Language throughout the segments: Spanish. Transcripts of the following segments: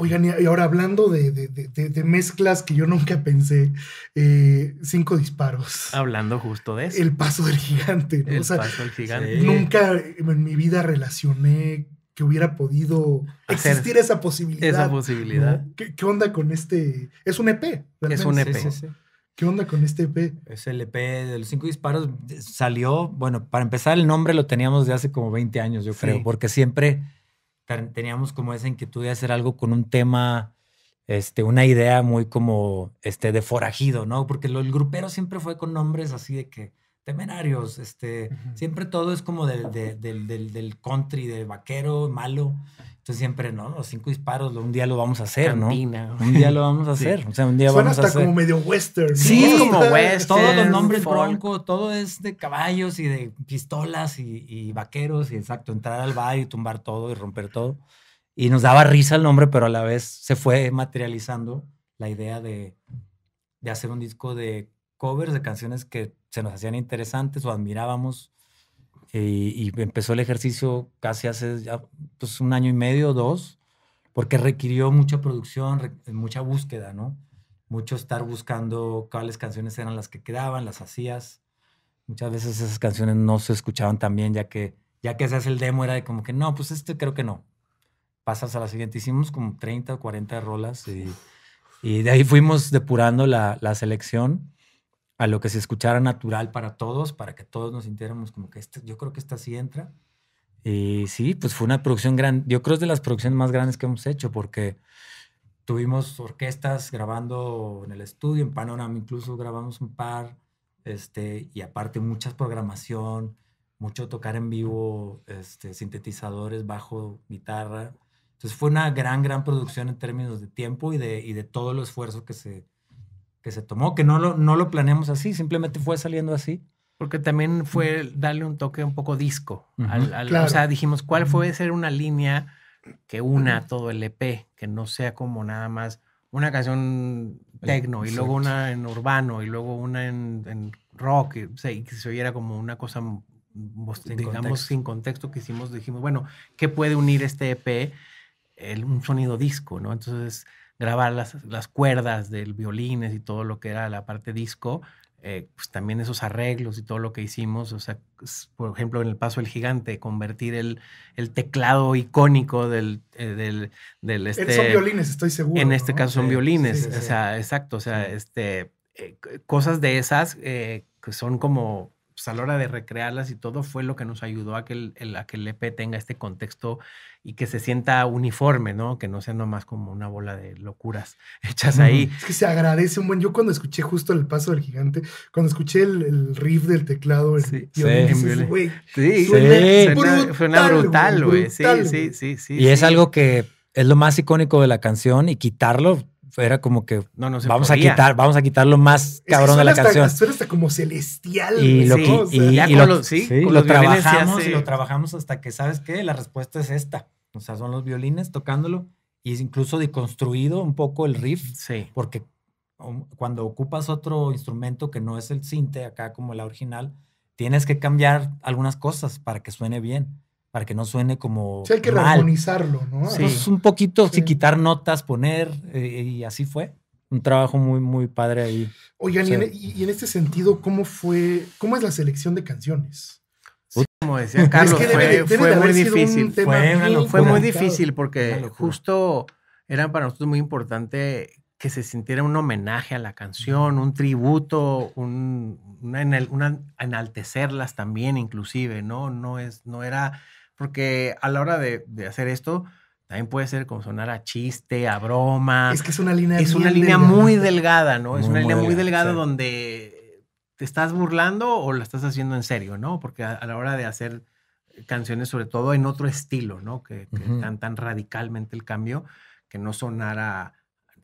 Oigan, y ahora hablando de, mezclas que yo nunca pensé, eh, cinco disparos. Hablando justo de eso. El paso del gigante. El paso del gigante. Nunca en mi vida relacioné que hubiera podido existir esa posibilidad. Esa posibilidad. ¿Qué, onda con este? Es un EP. Es un EP. ¿Qué onda con este EP? Es el EP de los cinco disparos. Salió, bueno, para empezar, el nombre lo teníamos de hace como 20 años, yo creo, porque siempre teníamos como esa inquietud de hacer algo con un tema, este, una idea muy como este, de forajido, ¿no? Porque el grupero siempre fue con nombres así de que temerarios, este, siempre todo es como del, del, country, de vaquero, malo siempre, ¿no? Los cinco disparos, un día lo vamos a hacer, ¿no? Un día lo vamos a hacer. O sea, un día vamos a hacer. hasta como medio western. Sí, como western. Todos los nombres bronco, todo es de caballos y de pistolas y, vaqueros y exacto, entrar al bar y tumbar todo y romper todo. Y nos daba risa el nombre, pero a la vez se fue materializando la idea de, de hacer un disco de covers de canciones que se nos hacían interesantes o admirábamos eh, y, empezó el ejercicio casi hace ya, pues, un año y medio, dos, porque requirió mucha producción, mucha búsqueda, ¿no? Mucho estar buscando cuáles canciones eran las que quedaban, las hacías. Muchas veces esas canciones no se escuchaban también ya que, ya que el demo, era de como que no, pues este creo que no. Pasas a la siguiente. Hicimos como 30 o 40 rolas y, de ahí fuimos depurando la selección a lo que se escuchara natural para todos, para que todos nos sintiéramos como que este, yo creo que esta sí entra. Y sí, pues fue una producción grande, yo creo es de las producciones más grandes que hemos hecho, porque tuvimos orquestas grabando en el estudio, en Panorama incluso grabamos un par, este, y aparte mucha programación, mucho tocar en vivo, este, sintetizadores, bajo, guitarra. Entonces fue una gran, gran producción en términos de tiempo y de, y de todo el esfuerzo que se, que se tomó, que no lo, no lo planeamos así, simplemente fue saliendo así. Porque también fue darle un toque un poco disco. al, O sea, dijimos, ¿cuál puede ser una línea que una todo el EP, que no sea como nada más una canción tecno y luego una en urbano y luego una en, en rock y, o sea, que se oyera como una cosa, mm, digamos, sin contexto que hicimos, dijimos, bueno, ¿qué puede unir este EP? El, un sonido disco, ¿no? Entonces grabar las, las cuerdas del violines y todo lo que era la parte disco, eh, pues también esos arreglos y todo lo que hicimos, o sea, por ejemplo, en el Paso del Gigante, convertir el, el teclado icónico del... Eh, del, eh, este, son violines, estoy seguro. En este caso son violines, o sea, exacto, o sea, este, cosas de esas que son como pues a la hora de recrearlas y todo fue lo que nos ayudó a que el, EP e tenga este contexto y que se sienta uniforme, ¿no? Que no sea nomás como una bola de locuras hechas ahí. Es que se agradece un buen. Yo cuando escuché justo el paso del gigante, cuando escuché el, riff del teclado, el sí, sí, Brutal, brutal, güey. sí, sí, sí. Y es algo que es lo más icónico de la canción y quitarlo era como que no, no vamos a quitar, vamos a quitar lo más cabrón de la canción. Suena hasta como celestial. Y lo, y, lo, trabajamos y lo trabajamos hasta que, ¿sabes qué? La respuesta es esta. O sea, son los violines tocándolo y es incluso deconstruido un poco el riff. Sí. Porque um, cuando ocupas otro instrumento que no es el cinte, acá como la original, tienes que cambiar algunas cosas para que suene bien para que no suene como. Sí, hay que mal. armonizarlo, ¿no? Sí. un poquito, sí. quitar notas, poner, eh, y así fue. Un trabajo muy, muy padre ahí. Oigan, e, y, en, este sentido, ¿cómo fue, cómo es la selección de canciones? Como decía Carlos, fue, muy difícil. Fue, muy difícil porque justo era para nosotros muy importante que se sintiera un homenaje a la canción, un tributo, un, enaltecerlas también inclusive, ¿no? No, es, no era porque a la hora de, hacer esto, también puede ser como sonar a chiste, a broma. Es que es una línea. Es una línea muy delgada, ¿no? es una línea muy delgada donde te estás burlando o la estás haciendo en serio, ¿no? Porque a, la hora de hacer canciones, sobre todo en otro estilo, ¿no? Que, que tan, radicalmente el cambio, que no sonara.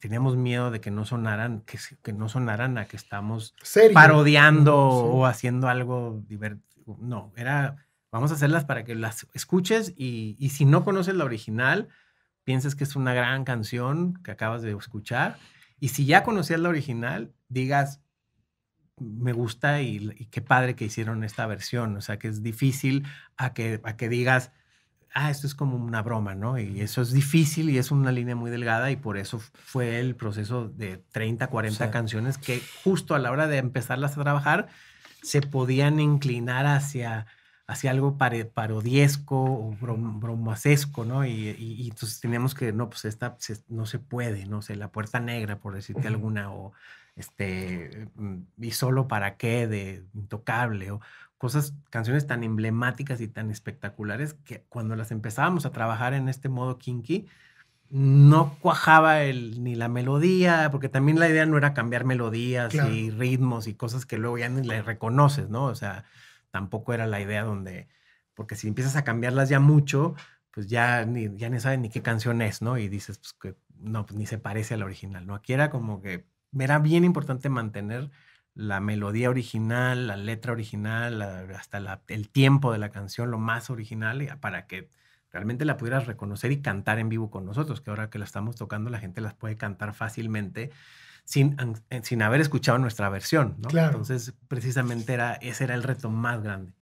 Teníamos miedo de que no sonaran, que, no sonaran a que estamos parodiando o haciendo algo divertido. No, era Vamos a hacerlas para que las escuches y, si no conoces la original, pienses que es una gran canción que acabas de escuchar. Y si ya conocías la original, digas, me gusta y, qué padre que hicieron esta versión. O sea, que es difícil a que, a que digas, ah, esto es como una broma, ¿no? Y eso es difícil y es una línea muy delgada y por eso fue el proceso de 30, 40 canciones que justo a la hora de empezarlas a trabajar se podían inclinar hacia Hacía algo parodiesco o bromacesco, ¿no? Y, entonces teníamos que, no, pues esta no se puede, no sé, la puerta negra, por decirte alguna, o este, mm, y solo para qué, de intocable, o cosas, canciones tan emblemáticas y tan espectaculares que cuando las empezábamos a trabajar en este modo kinky, no cuajaba el, ni la melodía, porque también la idea no era cambiar melodías y ritmos y cosas que luego ya ni le reconoces, ¿no? O sea, tampoco era la idea donde, porque si empiezas a cambiarlas ya mucho, pues ya ni, ya ni saben ni qué canción es, ¿no? Y dices, pues que no, pues ni se parece a la original, ¿no? Aquí era como que era bien importante mantener la melodía original, la letra original, hasta el tiempo de la canción, lo más original, para que realmente la pudieras reconocer y cantar en vivo con nosotros, que ahora que la estamos tocando la gente las puede cantar fácilmente sin, eh, sin haber escuchado nuestra versión, Entonces, precisamente era, ese era el reto más grande.